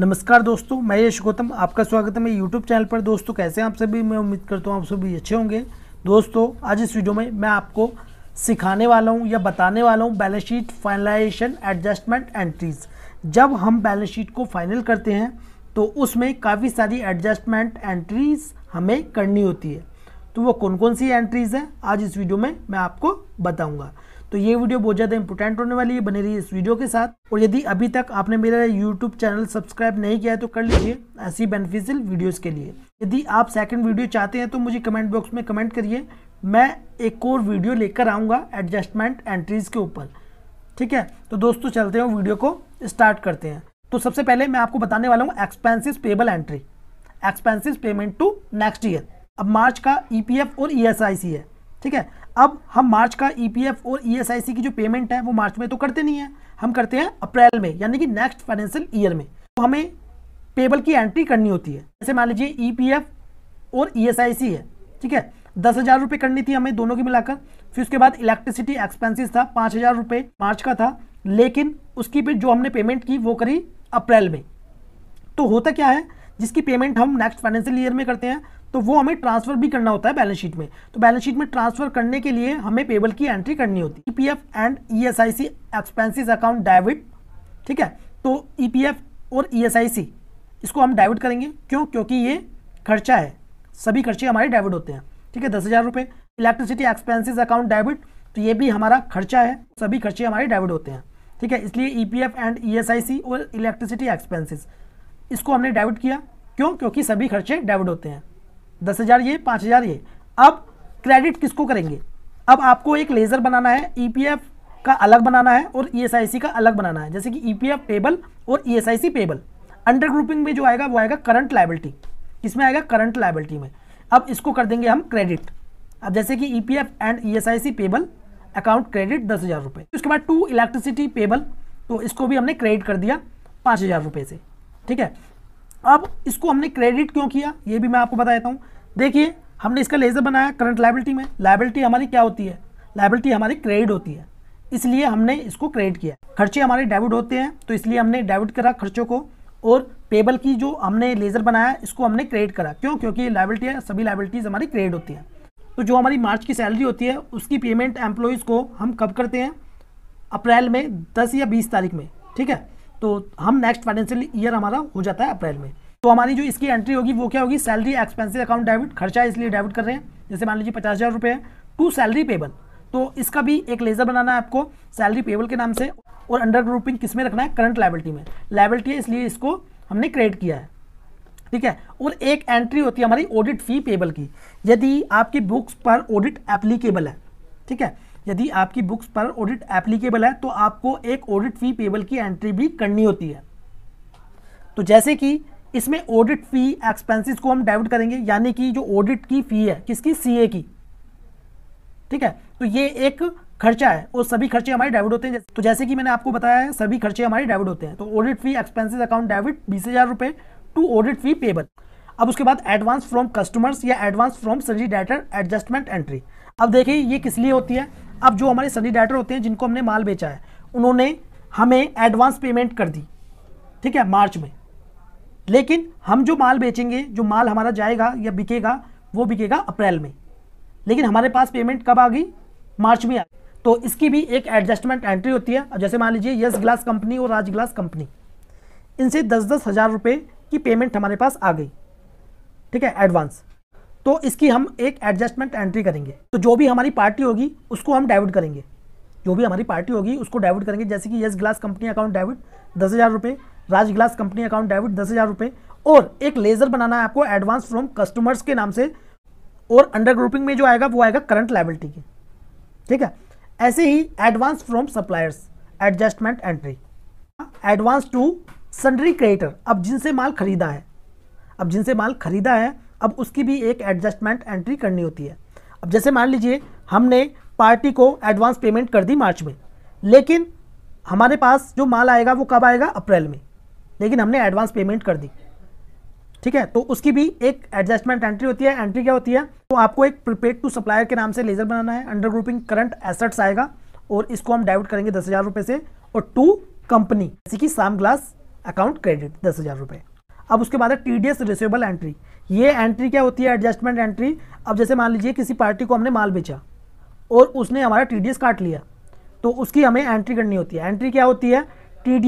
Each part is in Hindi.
नमस्कार दोस्तों मैं यश गौतम आपका स्वागत है मेरे यूट्यूब चैनल पर दोस्तों कैसे आप सभी मैं उम्मीद करता हूँ आप सभी अच्छे होंगे दोस्तों आज इस वीडियो में मैं आपको सिखाने वाला हूँ या बताने वाला हूँ balance sheet finalization adjustment entries जब हम बैलेंस शीट को फाइनल करते हैं तो उसमें काफ़ी सारी एडजस्टमेंट एंट्रीज हमें करनी होती है तो वो कौन कौन सी एंट्रीज हैं आज इस वीडियो में मैं आपको बताऊँगा तो ये वीडियो बहुत ज़्यादा इंपॉर्टेंट होने वाली है बने रही इस वीडियो के साथ और यदि अभी तक आपने मेरा यूट्यूब चैनल सब्सक्राइब नहीं किया है तो कर लीजिए ऐसी बेनिफिशियल वीडियोज़ के लिए यदि आप सेकेंड वीडियो चाहते हैं तो मुझे कमेंट बॉक्स में कमेंट करिए मैं एक और वीडियो लेकर आऊँगा एडजस्टमेंट एंट्रीज़ के ऊपर ठीक है तो दोस्तों चलते हैं वीडियो को स्टार्ट करते हैं तो सबसे पहले मैं आपको बताने वाला हूँ expenses payable entry expenses payment to next year अब मार्च का ई e और ई e है ठीक है अब हम मार्च का ईपीएफ e और ईएसआईसी e की जो पेमेंट है वो मार्च में तो करते नहीं है हम करते हैं अप्रैल में यानी कि नेक्स्ट फाइनेंशियल ईयर में तो हमें पेबल की एंट्री करनी होती है जैसे मान लीजिए ईपीएफ e और ईएसआईसी है ठीक है दस हज़ार रुपये करनी थी हमें दोनों की मिलाकर फिर उसके बाद इलेक्ट्रिसिटी एक्सपेंसिस था पाँच हज़ार रुपये मार्च का था लेकिन उसकी भी जो हमने पेमेंट की वो करी अप्रैल में तो होता क्या है जिसकी पेमेंट हम नेक्स्ट फाइनेंशियल ईयर में करते हैं तो वो हमें ट्रांसफर भी करना होता है बैलेंस शीट में तो बैलेंस शीट में ट्रांसफर करने के लिए हमें पेबल की एंट्री करनी होती है E P F and E S I C account debit ठीक है तो ई पी एफ और ई एस आई सी इसको हम डेबिट करेंगे क्यों क्योंकि ये खर्चा है सभी खर्चे हमारे डेबिट होते हैं ठीक है दस हज़ार रुपये इलेक्ट्रिसिटी एक्सपेंसिस अकाउंट डेबिट तो ये भी हमारा खर्चा है सभी खर्चे हमारे डेबिट होते हैं ठीक है इसलिए E P F and E S I C और इलेक्ट्रिसिटी एक्सपेंसिस इसको हमने डाइवर्ट किया क्यों क्योंकि सभी खर्चे डाइवर्ट होते हैं दस हज़ार ये पाँच हज़ार ये अब क्रेडिट किसको करेंगे अब आपको एक लेज़र बनाना है ई e का अलग बनाना है और ई e का अलग बनाना है जैसे कि ई e पेबल और ई पेबल अंडर ग्रुपिंग में जो आएगा वो आएगा करंट लाइबिलिटी इसमें आएगा करंट लाइबिलिटी में अब इसको कर देंगे हम क्रेडिट अब जैसे कि E and E payable account credit दस हज़ार रुपये उसके बाद टू इलेक्ट्रिसिटी पेबल तो इसको भी हमने क्रेडिट कर दिया पाँच हज़ार रुपये से ठीक है अब इसको हमने क्रेडिट क्यों किया ये भी मैं आपको बता देता हूँ देखिए हमने इसका लेजर बनाया करंट लाइबिलिटी में लाइबिलिटी हमारी क्या होती है लाइबिलिटी हमारी क्रेडिट होती है इसलिए हमने इसको क्रेडिट किया खर्चे हमारे डेबिट होते हैं तो इसलिए हमने डेबिट करा खर्चों को और पेबल की जो हमने लेजर बनाया इसको हमने क्रेडिट करा क्यों क्योंकि लाइबिलिटी है सभी लाइबिलिटीज़ हमारी क्रेडिट होती हैं तो जो हमारी मार्च की सैलरी होती है उसकी पेमेंट एम्प्लॉयज़ को हम कब करते हैं अप्रैल में दस या बीस तारीख में ठीक है तो हम नेक्स्ट फाइनेंशियल ईयर हमारा हो जाता है अप्रैल में तो हमारी जो इसकी एंट्री होगी वो क्या होगी सैलरी एक्सपेंसिव अकाउंट डेबिट खर्चा इसलिए डेबिट कर रहे हैं जैसे मान लीजिए पचास हज़ार रुपये टू सैलरी पेबल तो इसका भी एक लेजर बनाना है आपको सैलरी पेबल के नाम से और अंडर ग्रुपिंग किस में रखना है करंट लाइबिलिटी में लाइबिलिटी है इसलिए इसको हमने क्रिएट किया है ठीक है और एक एंट्री होती है हमारी ऑडिट फी पेबल की यदि आपकी बुक्स पर ऑडिट एप्लीकेबल है ठीक है यदि आपकी बुक्स पर ऑडिट एप्लीकेबल है तो आपको एक ऑडिट फी पेबल की एंट्री भी करनी होती है तो जैसे कि इसमें ऑडिट फी एक्सपेंसेस को हम डाइवर्ट करेंगे यानी कि जो ऑडिट की फ़ी है किसकी सीए की ठीक है तो ये एक खर्चा है और सभी खर्चे हमारे डेबिट होते हैं तो जैसे कि मैंने आपको बताया है सभी खर्चे हमारे डेबिट होते हैं तो audit fee expenses account debit बीस हज़ार रुपये टू ऑडिट फी पेबल अब उसके बाद एडवांस फ्रॉम कस्टमर्स या एडवांस फ्रॉम सर्जी डेटर एडजस्टमेंट एंट्री अब देखिए ये किस लिए होती है अब जो हमारे सनीडाइटर होते हैं जिनको हमने माल बेचा है उन्होंने हमें एडवांस पेमेंट कर दी ठीक है मार्च में लेकिन हम जो माल बेचेंगे जो माल हमारा जाएगा या बिकेगा वो बिकेगा अप्रैल में लेकिन हमारे पास पेमेंट कब आ गई मार्च में आ तो इसकी भी एक एडजस्टमेंट एंट्री होती है जैसे मान लीजिए यस ग्लास कंपनी और राज ग्लास कंपनी इनसे दस दस हज़ार रुपये की पेमेंट हमारे पास आ गई ठीक है एडवांस तो इसकी हम एक एडजस्टमेंट एंट्री करेंगे तो जो भी हमारी पार्टी होगी उसको हम डाइवर्ट करेंगे जो भी हमारी पार्टी होगी उसको डाइवर्ट करेंगे जैसे कि Yes glass company account debit दस हज़ार रुपये Raj glass company account debit दस हज़ार रुपये और एक लेज़र बनाना है आपको एडवांस फ्रॉम कस्टमर्स के नाम से और अंडर ग्रुपिंग में जो आएगा वो आएगा करंट लाइबिलिटी की ठीक है ऐसे ही advance from suppliers adjustment entry advance to sundry creditor अब जिनसे माल खरीदा है अब जिनसे माल खरीदा है अब उसकी भी एक एडजस्टमेंट एंट्री करनी होती है अब जैसे मान लीजिए हमने पार्टी को एडवांस पेमेंट कर दी मार्च में लेकिन हमारे पास जो माल आएगा वो कब आएगा अप्रैल में लेकिन हमने एडवांस पेमेंट कर दी ठीक है तो उसकी भी एक एडजस्टमेंट एंट्री होती है एंट्री क्या होती है तो आपको एक प्रीपेड टू सप्लायर के नाम से लेजर बनाना है अंडर ग्रुपिंग करंट एसेट्स आएगा और इसको हम डाइवर्ट करेंगे दस हज़ार रुपए से और टू कंपनी जैसे कि साम ग्लास अकाउंट क्रेडिट दस हज़ार रुपए अब उसके बाद है टी डी एस एंट्री ये एंट्री क्या होती है एडजस्टमेंट एंट्री अब जैसे मान लीजिए किसी पार्टी को हमने माल बेचा और उसने हमारा टी काट लिया तो उसकी हमें एंट्री करनी होती है एंट्री क्या होती है टी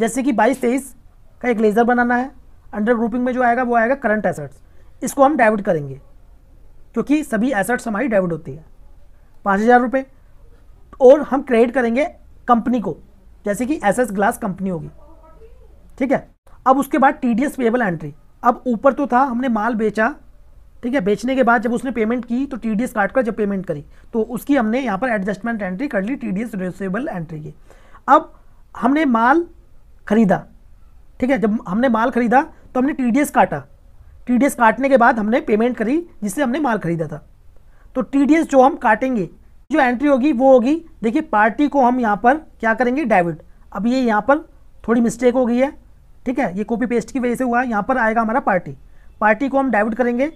जैसे कि बाईस तेईस का एक लेज़र बनाना है अंडर ग्रुपिंग में जो आएगा वो आएगा करंट एसेट्स इसको हम डेबिट करेंगे क्योंकि सभी एसेट्स हमारी डेबिट होती है पाँच हज़ार रुपये और हम क्रेडिट करेंगे कंपनी को जैसे कि एस एस ग्लास कंपनी होगी ठीक है अब उसके बाद टी डी एस एंट्री अब ऊपर तो था हमने माल बेचा ठीक है बेचने के बाद जब उसने पेमेंट की तो टी डी एस काट कर जब पेमेंट करी तो उसकी हमने यहाँ पर एडजस्टमेंट एंट्री कर ली टी डी एस एंट्री की अब हमने माल खरीदा ठीक है जब हमने माल खरीदा तो हमने टी डी एस काटा टी डी एस काटने के बाद हमने पेमेंट करी जिससे हमने माल खरीदा था तो टी डी एस जो हम काटेंगे जो एंट्री होगी वो होगी देखिए पार्टी को हम यहाँ पर क्या करेंगे डेबिट अब ये यहाँ पर थोड़ी मिस्टेक हो गई है ठीक है ये कॉपी पेस्ट की वजह से हुआ है यहाँ पर आएगा हमारा पार्टी पार्टी को हम डाइवर्ट करेंगे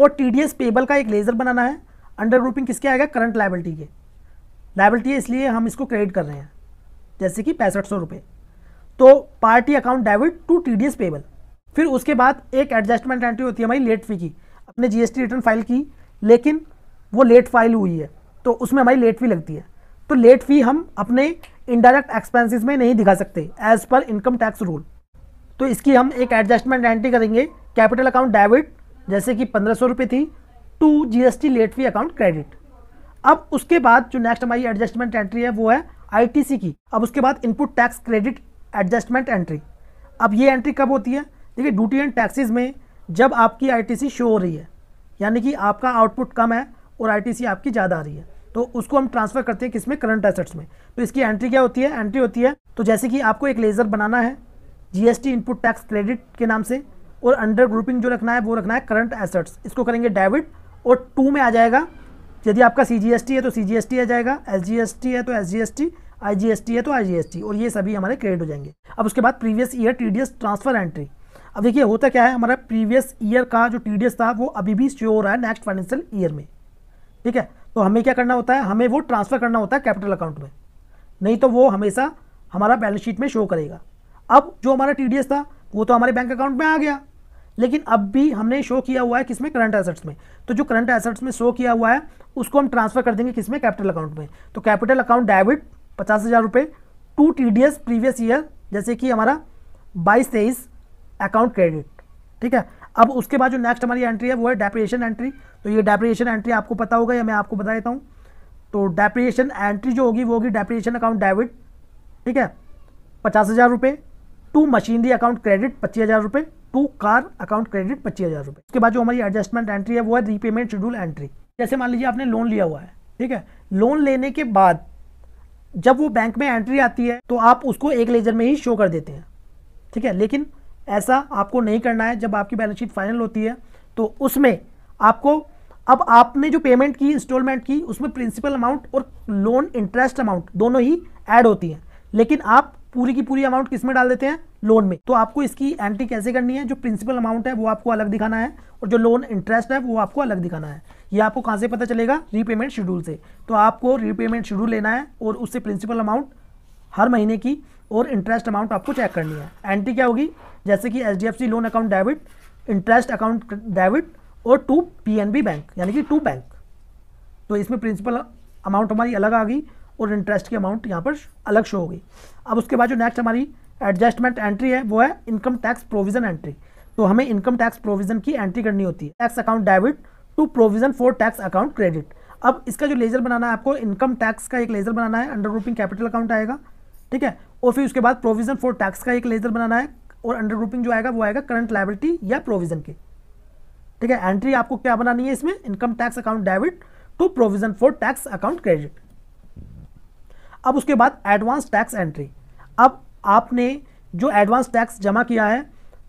और टी डी एस पेबल का एक लेजर बनाना है अंडर ग्रुपिंग किसके आएगा करंट लाइबिलिटी के लाइबिलिटी है इसलिए हम इसको क्रेडिट कर रहे हैं जैसे कि पैंसठ सौ रुपये तो party account debit to T D S payable फिर उसके बाद एक एडजस्टमेंट एंट्री होती है हमारी लेट फी की अपने G S T return file की लेकिन वो लेट फाइल हुई है तो उसमें हमारी लेट फी लगती है तो लेट फी हम अपने इनडायरेक्ट एक्सपेंसिस में नहीं दिखा सकते as per income tax rule तो इसकी हम एक एडजस्टमेंट एंट्री करेंगे कैपिटल अकाउंट डेबिट जैसे कि पंद्रह सौ रुपये थी to GST late fee account credit अब उसके बाद जो नेक्स्ट हमारी एडजस्टमेंट एंट्री है वो है आईटीसी की अब उसके बाद input tax credit adjustment entry अब ये एंट्री कब होती है देखिए ड्यूटी एंड टैक्सेस में जब आपकी आईटीसी शो हो रही है यानी कि आपका आउटपुट कम है और आईटीसी आपकी ज़्यादा आ रही है तो उसको हम ट्रांसफ़र करते हैं किसमें करंट एसेट्स में तो इसकी एंट्री क्या होती है एंट्री होती है तो जैसे कि आपको एक लेज़र बनाना है जीएसटी इनपुट टैक्स क्रेडिट के नाम से और अंडर ग्रुपिंग जो रखना है वो रखना है करंट एसेट्स इसको करेंगे डेबिट और टू में आ जाएगा यदि आपका सी है तो सी आ जाएगा एस है तो एस आईजीएसटी है तो आईजीएसटी और ये सभी हमारे क्रेडिट हो जाएंगे अब उसके बाद previous year TDS transfer entry अब देखिए होता क्या है हमारा प्रीवियस ईयर का जो टीडीएस था वो अभी भी शो हो रहा है नेक्स्ट फाइनेंशियल ईयर में ठीक है तो हमें क्या करना होता है हमें वो ट्रांसफर करना होता है कैपिटल अकाउंट में नहीं तो वो हमेशा हमारा बैलेंस शीट में शो करेगा अब जो हमारा टी था वो तो हमारे बैंक अकाउंट में आ गया लेकिन अब भी हमने शो किया हुआ है किसमें करंट एसेट्स में तो जो करंट एसेट्स में शो किया हुआ है उसको हम ट्रांसफर कर देंगे किसमें कैपिटल अकाउंट में तो कैपिटल अकाउंट डेबिट पचास हज़ार रुपये टू टी प्रीवियस ईयर जैसे कि हमारा बाईस तेईस अकाउंट क्रेडिट ठीक है अब उसके बाद जो नेक्स्ट हमारी एंट्री है वो है डेप्रिएशन एंट्री तो ये डेप्रिएशन एंट्री आपको पता होगा या मैं आपको बता देता हूँ तो डेप्रिएशन एंट्री जो होगी वो होगी डेप्रिएशन अकाउंट डेबिट ठीक है पचास हज़ार रुपये टू मशीनरी अकाउंट क्रेडिट पच्चीस हज़ार रुपये टू कार अकाउंट क्रेडिट पच्चीस हज़ार रुपये उसके बाद जो हमारी एडजस्टमेंट एंट्री है वो है रीपेमेंट शेड्यूल एंट्री जैसे मान लीजिए आपने लोन लिया हुआ है ठीक है लोन लेने के बाद जब वो बैंक में एंट्री आती है तो आप उसको एक लेजर में ही शो कर देते हैं ठीक है लेकिन ऐसा आपको नहीं करना है जब आपकी बैलेंस शीट फाइनल होती है तो उसमें आपको अब आपने जो पेमेंट की इंस्टॉलमेंट की उसमें प्रिंसिपल अमाउंट और लोन इंटरेस्ट अमाउंट दोनों ही ऐड होती हैं लेकिन आप पूरी की पूरी अमाउंट किस में डाल देते हैं लोन में तो आपको इसकी एंट्री कैसे करनी है जो प्रिंसिपल अमाउंट है वो आपको अलग दिखाना है और जो लोन इंटरेस्ट है वो आपको अलग दिखाना है ये आपको कहाँ से पता चलेगा रीपेमेंट शेड्यूल से तो आपको रीपेमेंट शेड्यूल लेना है और उससे प्रिंसिपल अमाउंट हर महीने की और इंटरेस्ट अमाउंट आपको चेक करनी है एंट्री क्या होगी जैसे कि H loan account debit interest account debit और टू पी बैंक यानी कि टू बैंक तो इसमें प्रिंसिपल अमाउंट हमारी अलग आ गई और इंटरेस्ट की अमाउंट यहाँ पर अलग शो होगी अब उसके बाद जो नेक्स्ट हमारी एडजस्टमेंट एंट्री है वो है इनकम टैक्स प्रोविजन एंट्री तो हमें इनकम टैक्स प्रोविजन की एंट्री करनी होती है tax account debit to provision for tax account credit अब इसका जो लेजर बनाना है आपको इनकम टैक्स का एक लेजर बनाना है अंडर ग्रुपिंग कैपिटल अकाउंट आएगा ठीक है और फिर उसके बाद प्रोविजन फॉर टैक्स का एक लेजर बनाना है और अंडर ग्रुपिंग जो आएगा वो आएगा करंट लाइबिलिटी या प्रोविजन की ठीक है एंट्री आपको क्या बनानी है इसमें income tax account debit to provision for tax account credit अब उसके बाद एडवांस टैक्स एंट्री अब आपने जो एडवांस टैक्स जमा किया है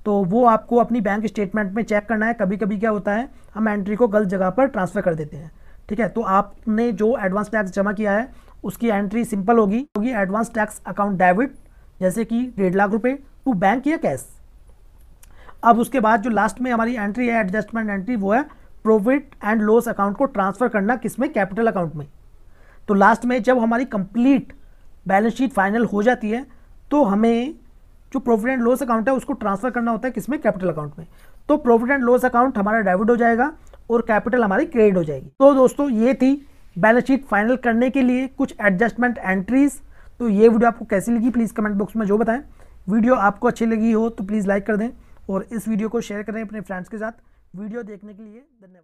तो वो आपको अपनी बैंक स्टेटमेंट में चेक करना है कभी कभी क्या होता है हम एंट्री को गलत जगह पर ट्रांसफ़र कर देते हैं ठीक है तो आपने जो एडवांस टैक्स जमा किया है उसकी एंट्री सिंपल होगी होगी एडवांस टैक्स अकाउंट डेबिट जैसे कि डेढ़ लाख रुपये टू बैंक या कैश अब उसके बाद जो लास्ट में हमारी एंट्री है एडजस्टमेंट एंट्री वो है प्रॉफिट एंड लॉस अकाउंट को ट्रांसफ़र करना किस में कैपिटल अकाउंट में तो लास्ट में जब हमारी कंप्लीट बैलेंस शीट फाइनल हो जाती है तो हमें जो प्रॉफिट एंड लॉस अकाउंट है उसको ट्रांसफर करना होता है किसमें कैपिटल अकाउंट में तो प्रॉफिट एंड लॉस अकाउंट हमारा डाइवर्ट हो जाएगा और कैपिटल हमारी क्रेडिट हो जाएगी तो दोस्तों ये थी बैलेंस शीट फाइनल करने के लिए कुछ एडजस्टमेंट एंट्रीज तो ये वीडियो आपको कैसी लगी प्लीज़ कमेंट बॉक्स में जो बताएं वीडियो आपको अच्छी लगी हो तो प्लीज़ लाइक कर दें और इस वीडियो को शेयर करें अपने फ्रेंड्स के साथ वीडियो देखने के लिए धन्यवाद